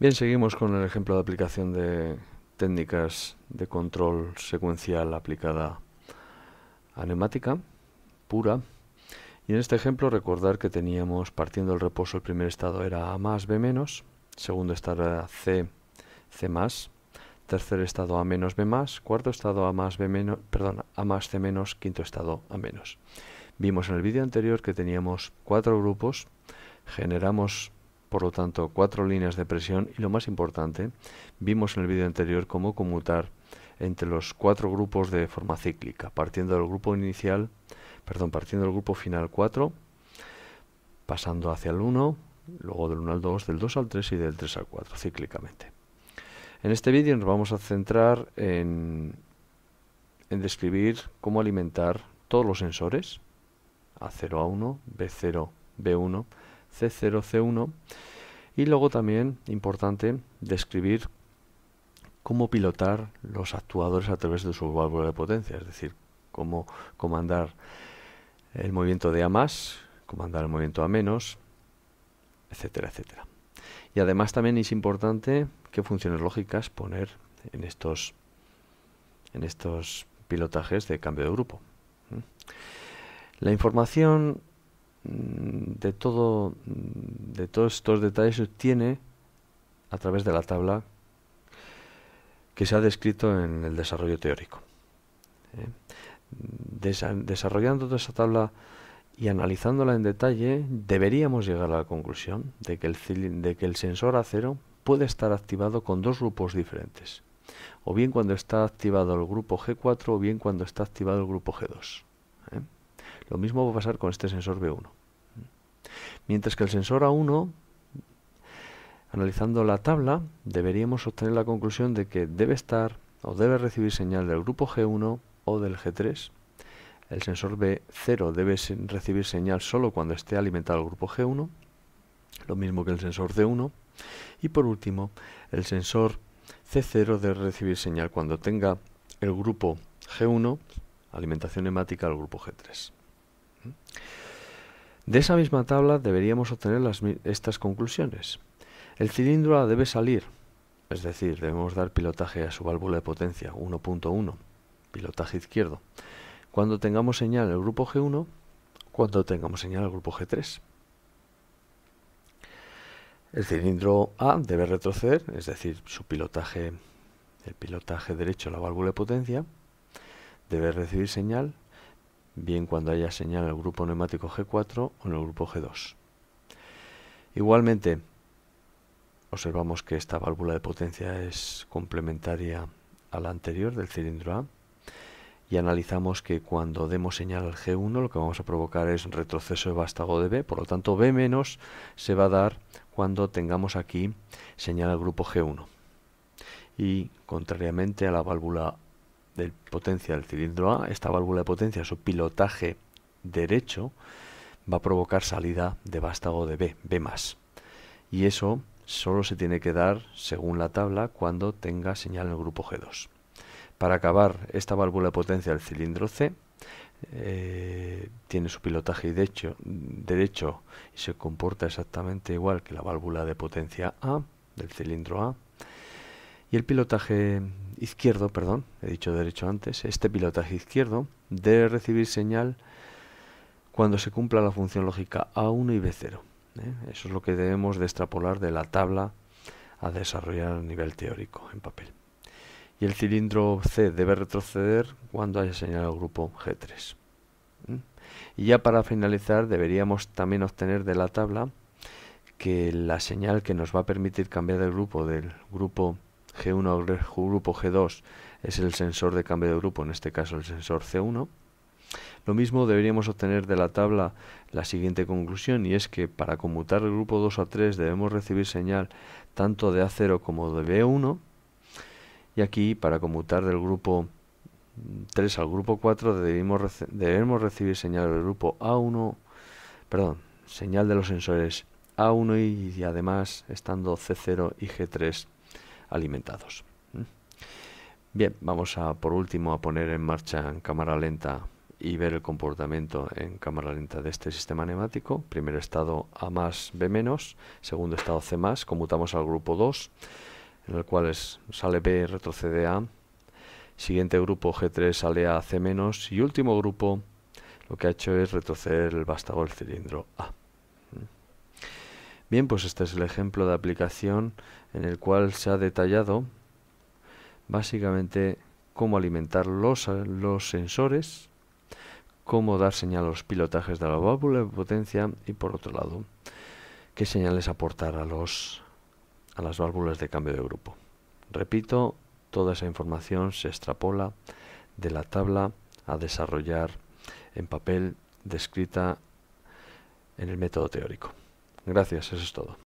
Bien, seguimos con el ejemplo de aplicación de técnicas de control secuencial aplicada a neumática pura. Y en este ejemplo recordar que teníamos partiendo del reposo el primer estado era A más B menos, segundo estado era C, C más, tercer estado A menos B más, cuarto estado A más B menos, perdón, A más C menos, quinto estado A menos. Vimos en el vídeo anterior que teníamos cuatro grupos, generamos por lo tanto cuatro líneas de presión y lo más importante, vimos en el vídeo anterior cómo conmutar entre los cuatro grupos de forma cíclica, partiendo del grupo inicial, perdón, partiendo del grupo final 4, pasando hacia el 1, luego del 1 al 2, del 2 al 3 y del 3 al 4, cíclicamente. En este vídeo nos vamos a centrar en, en describir cómo alimentar todos los sensores, A0 a 1, B0, B1, C0C1. Y luego también, importante, describir cómo pilotar los actuadores a través de su válvula de potencia, es decir, cómo comandar el movimiento de A más, comandar el movimiento A menos, etcétera, etcétera. Y además también es importante qué funciones lógicas poner en estos, en estos pilotajes de cambio de grupo. La información Mm, de todo mm, de todos estos detalles se obtiene a través de la tabla que se ha descrito en el desarrollo teórico. ¿eh? desarrollando toda esa tabla y analizándola en detalle, deberíamos llegar a la conclusión de que el, de que el sensor acero puede estar activado con dos grupos diferentes, o bien cuando está activado el grupo G4 o bien cuando está activado el grupo G2. ¿eh? Lo mismo va a pasar con este sensor B1. Mientras que el sensor A1, analizando la tabla, deberíamos obtener la conclusión de que debe estar o debe recibir señal del grupo G1 o del G3. El sensor B0 debe recibir señal solo cuando esté alimentado el grupo G1, lo mismo que el sensor D1. Y por último, el sensor C0 debe recibir señal cuando tenga el grupo G1, alimentación hemática al grupo G3. De esa misma tabla deberíamos obtener estas conclusiones. El cilindro A debe salir, es decir, debemos dar pilotaje a su válvula de potencia 1.1, pilotaje izquierdo, cuando tengamos señal el grupo G1, cuando tengamos señal el grupo G3. El cilindro A debe retroceder, es decir, su pilotaje, el pilotaje derecho a la válvula de potencia, debe recibir señal bien cuando haya señal en el grupo neumático G4 o en el grupo G2. Igualmente, observamos que esta válvula de potencia es complementaria a la anterior del cilindro A y analizamos que cuando demos señal al G1 lo que vamos a provocar es un retroceso de vástago de B, por lo tanto B- se va a dar cuando tengamos aquí señal al grupo G1. Y contrariamente a la válvula del potencia del cilindro A, esta válvula de potencia, su pilotaje derecho, va a provocar salida de vástago de B, B más. Y eso solo se tiene que dar, según la tabla, cuando tenga señal en el grupo G2. Para acabar, esta válvula de potencia del cilindro C eh, tiene su pilotaje derecho, derecho y se comporta exactamente igual que la válvula de potencia A del cilindro A. Y el pilotaje izquierdo, perdón, he dicho derecho antes, este pilotaje izquierdo debe recibir señal cuando se cumpla la función lógica A1 y B0. ¿eh? Eso es lo que debemos de extrapolar de la tabla a desarrollar a nivel teórico en papel. Y el cilindro C debe retroceder cuando haya señal al grupo G3. ¿eh? Y ya para finalizar deberíamos también obtener de la tabla que la señal que nos va a permitir cambiar el grupo del grupo G1 grupo G2 es el sensor de cambio de grupo, en este caso el sensor C1. Lo mismo deberíamos obtener de la tabla la siguiente conclusión y es que para conmutar el grupo 2 a 3 debemos recibir señal tanto de A0 como de B1 y aquí para conmutar del grupo 3 al grupo 4 debemos, debemos recibir señal del grupo A1, perdón, señal de los sensores A1 y además estando C0 y G3 alimentados. ¿Mm? Bien, vamos a por último a poner en marcha en cámara lenta y ver el comportamiento en cámara lenta de este sistema neumático. Primer estado A más B menos, segundo estado C más, conmutamos al grupo 2, en el cual es, sale B, retrocede A. Siguiente grupo G3 sale A, C menos y último grupo lo que ha hecho es retroceder el vástago del cilindro A. Bien, pues este es el ejemplo de aplicación en el cual se ha detallado básicamente cómo alimentar los, los sensores, cómo dar señal a los pilotajes de la válvula de potencia y por otro lado, qué señales aportar a, los, a las válvulas de cambio de grupo. Repito, toda esa información se extrapola de la tabla a desarrollar en papel descrita en el método teórico. Gracias, eso es todo.